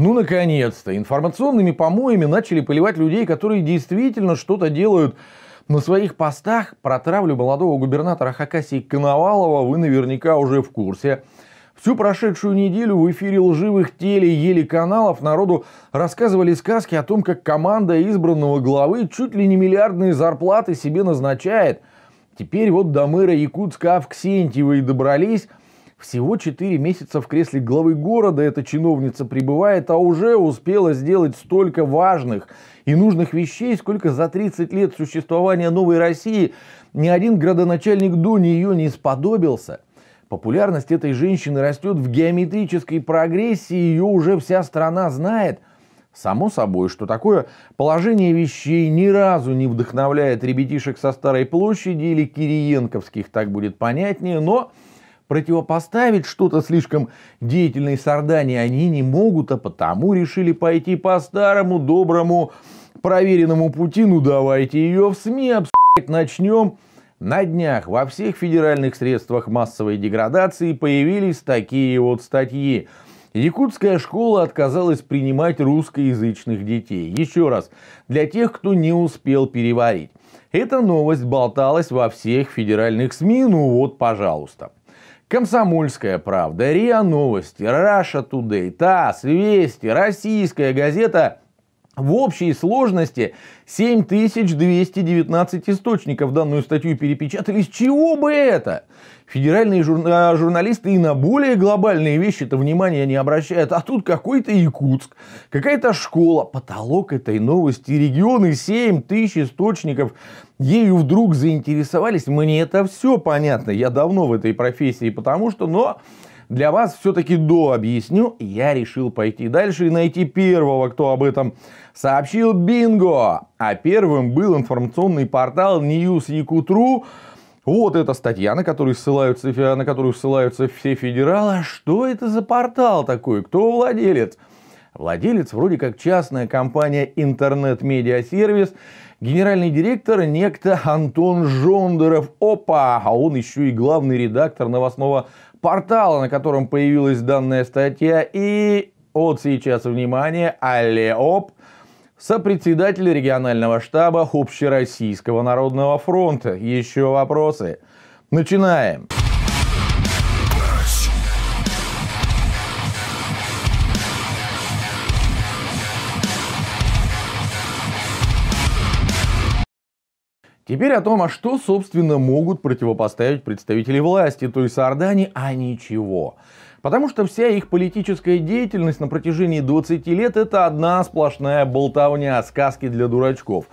Ну, наконец-то, информационными помоями начали поливать людей, которые действительно что-то делают. На своих постах про травлю молодого губернатора Хакасии Коновалова вы наверняка уже в курсе. Всю прошедшую неделю в эфире лживых теле-еле каналов народу рассказывали сказки о том, как команда избранного главы чуть ли не миллиардные зарплаты себе назначает. Теперь вот до мэра Якутска Авксентьева и добрались, всего 4 месяца в кресле главы города эта чиновница пребывает, а уже успела сделать столько важных и нужных вещей, сколько за 30 лет существования новой России ни один градоначальник до нее не сподобился. Популярность этой женщины растет в геометрической прогрессии, ее уже вся страна знает – Само собой, что такое положение вещей ни разу не вдохновляет ребятишек со Старой площади или кириенковских, так будет понятнее, но Противопоставить что-то слишком деятельной Сардане они не могут, а потому решили пойти по старому, доброму, проверенному пути. Ну давайте ее в СМИ обсуждать начнем. На днях во всех федеральных средствах массовой деградации появились такие вот статьи. Якутская школа отказалась принимать русскоязычных детей. Еще раз, для тех, кто не успел переварить. Эта новость болталась во всех федеральных СМИ, ну вот, пожалуйста. Комсомольская правда, РИА Новости, Раша Тудей, ТАСС, Вести, Российская газета в общей сложности 7219 источников данную статью перепечатали. С чего бы это? Федеральные а, журналисты и на более глобальные вещи-то внимания не обращают. А тут какой-то Якутск, какая-то школа, потолок этой новости, регионы 7 тысяч источников. Ею вдруг заинтересовались. Мне это все понятно. Я давно в этой профессии, потому что... Но для вас все-таки до объясню, я решил пойти дальше и найти первого, кто об этом сообщил. Бинго! А первым был информационный портал News Якутру. Вот эта статья, на которую, ссылаются, на которую ссылаются все федералы. А что это за портал такой? Кто владелец? Владелец вроде как частная компания интернет медиа сервис генеральный директор некто Антон Жондоров. Опа! А он еще и главный редактор новостного портала, на котором появилась данная статья. И вот сейчас, внимание, Алеоп, сопредседатель регионального штаба Общероссийского народного фронта. Еще вопросы? Начинаем. Теперь о том, а что, собственно, могут противопоставить представители власти, то есть Сардане, а ничего. Потому что вся их политическая деятельность на протяжении 20 лет это одна сплошная болтовня, сказки для дурачков.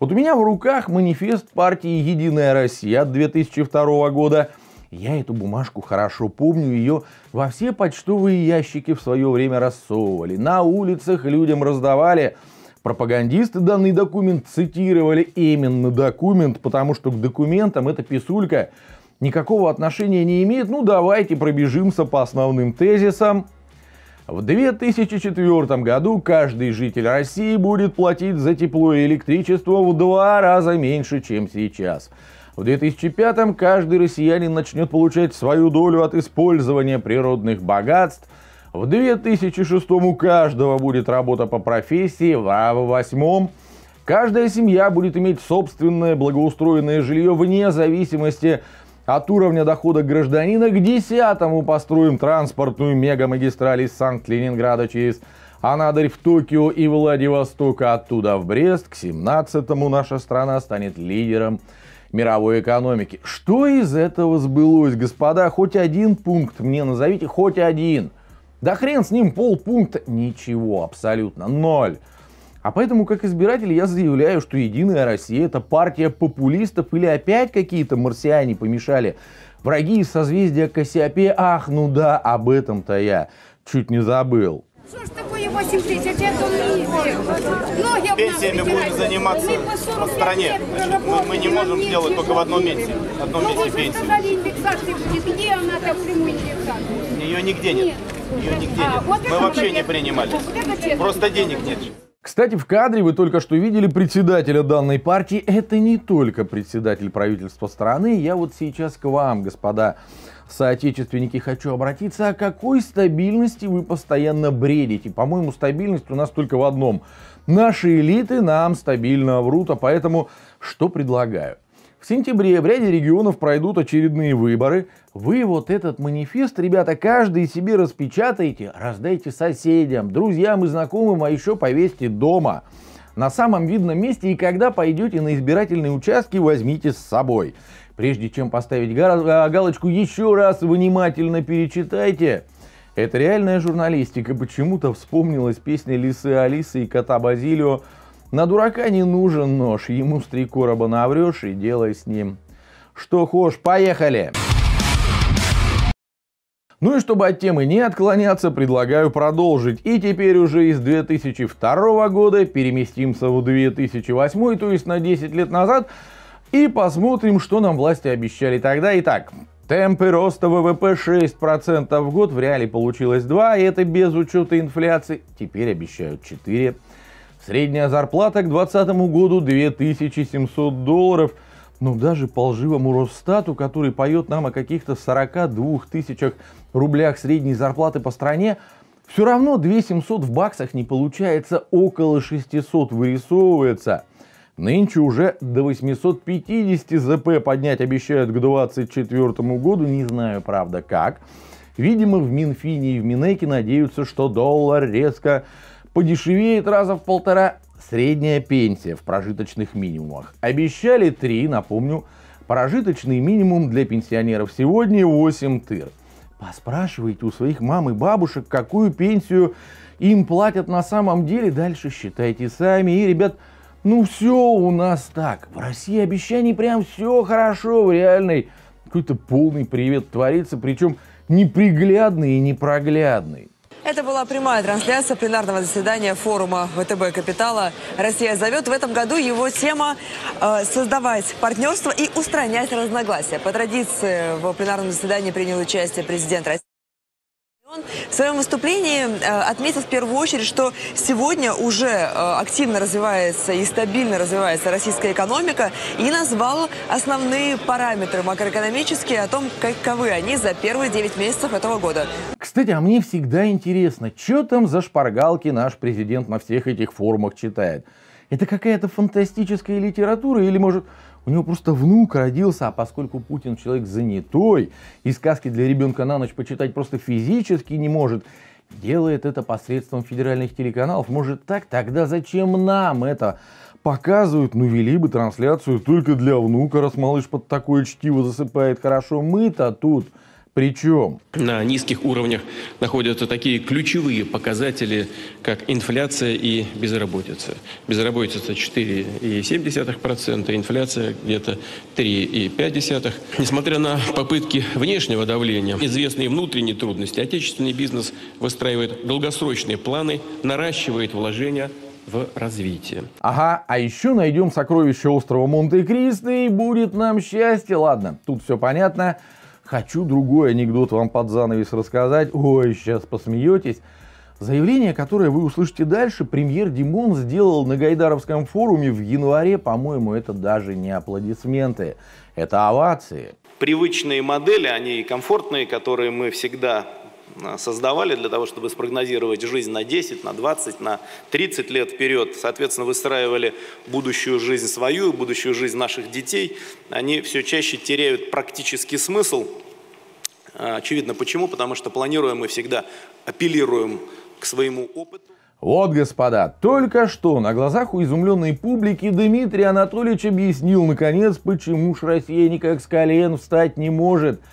Вот у меня в руках манифест партии «Единая Россия» 2002 года. Я эту бумажку хорошо помню, ее во все почтовые ящики в свое время рассовывали, на улицах людям раздавали – Пропагандисты данный документ цитировали именно документ, потому что к документам эта писулька никакого отношения не имеет. Ну, давайте пробежимся по основным тезисам. В 2004 году каждый житель России будет платить за тепло и электричество в два раза меньше, чем сейчас. В 2005 каждый россиянин начнет получать свою долю от использования природных богатств – в 2006 у каждого будет работа по профессии, а в 2008 каждая семья будет иметь собственное благоустроенное жилье вне зависимости от уровня дохода гражданина. К десятому построим транспортную мегамагистраль из Санкт-Ленинграда через Анадырь в Токио и Владивосток, а оттуда в Брест. К 17-му наша страна станет лидером мировой экономики. Что из этого сбылось, господа? Хоть один пункт мне назовите, хоть один. Да хрен с ним, полпункта, ничего, абсолютно, ноль. А поэтому, как избиратель, я заявляю, что «Единая Россия» — это партия популистов или опять какие-то марсиане помешали. Враги из созвездия Кассиопея, ах, ну да, об этом-то я чуть не забыл. Что ж такое 8 тысяч? Это Ноги Пенсиями будем заниматься по стране. Значит, мы, мы не можем сделать только в одном месте. В одном ну, месте пенсии. Где она там, прямую индексацию? Ее нигде нет. нет. Ее нигде нет. А, Мы вообще не принимали. Просто денег нет. Кстати, в кадре вы только что видели председателя данной партии. Это не только председатель правительства страны. Я вот сейчас к вам, господа соотечественники, хочу обратиться. О какой стабильности вы постоянно бредите? По-моему, стабильность у нас только в одном. Наши элиты нам стабильно врут, а поэтому что предлагаю? В сентябре в ряде регионов пройдут очередные выборы. Вы вот этот манифест, ребята, каждый себе распечатайте, раздайте соседям, друзьям и знакомым, а еще повесьте дома. На самом видном месте и когда пойдете на избирательные участки, возьмите с собой. Прежде чем поставить а, галочку, еще раз внимательно перечитайте. Это реальная журналистика. Почему-то вспомнилась песня Лисы Алисы и кота Базилио на дурака не нужен нож, ему с три короба наврешь и делай с ним. Что хошь, поехали! Ну и чтобы от темы не отклоняться, предлагаю продолжить. И теперь уже из 2002 года переместимся в 2008, то есть на 10 лет назад, и посмотрим, что нам власти обещали тогда. Итак, темпы роста ВВП 6% в год, в реале получилось 2, и это без учета инфляции. Теперь обещают 4. Средняя зарплата к 2020 году 2700 долларов. Но ну, даже по лживому Росстату, который поет нам о каких-то 42 тысячах рублях средней зарплаты по стране, все равно 2700 в баксах не получается, около 600 вырисовывается. Нынче уже до 850 ЗП поднять обещают к 2024 году, не знаю, правда, как. Видимо, в Минфине и в Минеке надеются, что доллар резко подешевеет раза в полтора средняя пенсия в прожиточных минимумах. Обещали три, напомню, прожиточный минимум для пенсионеров сегодня 8 тыр. Поспрашивайте у своих мам и бабушек, какую пенсию им платят на самом деле, дальше считайте сами. И, ребят, ну все у нас так. В России обещаний прям все хорошо, в реальной какой-то полный привет творится, причем неприглядный и непроглядный. Это была прямая трансляция пленарного заседания форума ВТБ «Капитала. Россия зовет». В этом году его тема э, «Создавать партнерство и устранять разногласия». По традиции в пленарном заседании принял участие президент России. В своем выступлении э, отметил в первую очередь, что сегодня уже э, активно развивается и стабильно развивается российская экономика и назвал основные параметры макроэкономические о том, каковы они за первые 9 месяцев этого года. Кстати, а мне всегда интересно, что там за шпаргалки наш президент на всех этих форумах читает? Это какая-то фантастическая литература или, может, у него просто внук родился, а поскольку Путин человек занятой, и сказки для ребенка на ночь почитать просто физически не может, делает это посредством федеральных телеканалов. Может так? Тогда зачем нам это? Показывают, ну вели бы трансляцию только для внука, раз малыш под такое чтиво засыпает. Хорошо, мы-то тут причем на низких уровнях находятся такие ключевые показатели, как инфляция и безработица. Безработица 4,7%, инфляция где-то 3,5%. Несмотря на попытки внешнего давления, известные внутренние трудности, отечественный бизнес выстраивает долгосрочные планы, наращивает вложения, в развитие. Ага, а еще найдем сокровище острова Монте-Кристо и будет нам счастье. Ладно, тут все понятно. Хочу другой анекдот вам под занавес рассказать. Ой, сейчас посмеетесь. Заявление, которое вы услышите дальше, премьер Димон сделал на Гайдаровском форуме в январе. По-моему, это даже не аплодисменты, это овации. Привычные модели, они комфортные, которые мы всегда а, создавали для того, чтобы спрогнозировать жизнь на 10, на 20, на 30 лет вперед, соответственно, выстраивали будущую жизнь свою, будущую жизнь наших детей, они все чаще теряют практический смысл. А, очевидно, почему? Потому что планируем мы всегда, апеллируем к своему опыту. Вот, господа, только что на глазах у изумленной публики Дмитрий Анатольевич объяснил, наконец, почему ж Россия никак с колен встать не может –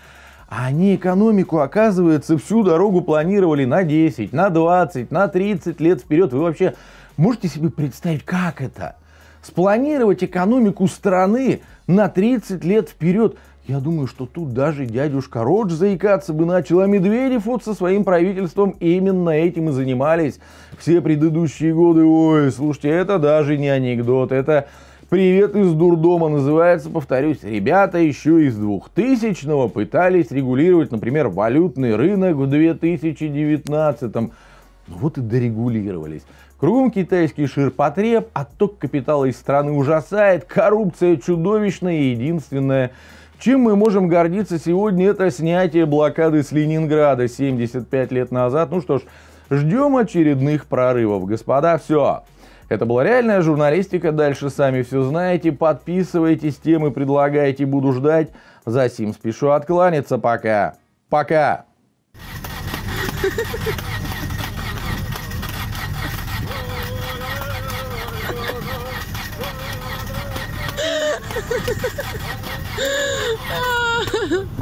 а они экономику, оказывается, всю дорогу планировали на 10, на 20, на 30 лет вперед. Вы вообще можете себе представить, как это? Спланировать экономику страны на 30 лет вперед. Я думаю, что тут даже дядюшка Родж заикаться бы начал, а Медведев вот со своим правительством именно этим и занимались все предыдущие годы. Ой, слушайте, это даже не анекдот, это Привет из дурдома называется, повторюсь, ребята еще из 2000-го пытались регулировать, например, валютный рынок в 2019 -м. Ну вот и дорегулировались. Кругом китайский ширпотреб, отток капитала из страны ужасает, коррупция чудовищная и единственная. Чем мы можем гордиться сегодня, это снятие блокады с Ленинграда 75 лет назад. Ну что ж, ждем очередных прорывов. Господа, все, это была реальная журналистика, дальше сами все знаете. Подписывайтесь, темы предлагайте, буду ждать. За сим спешу откланяться пока. Пока! Ha ha ha!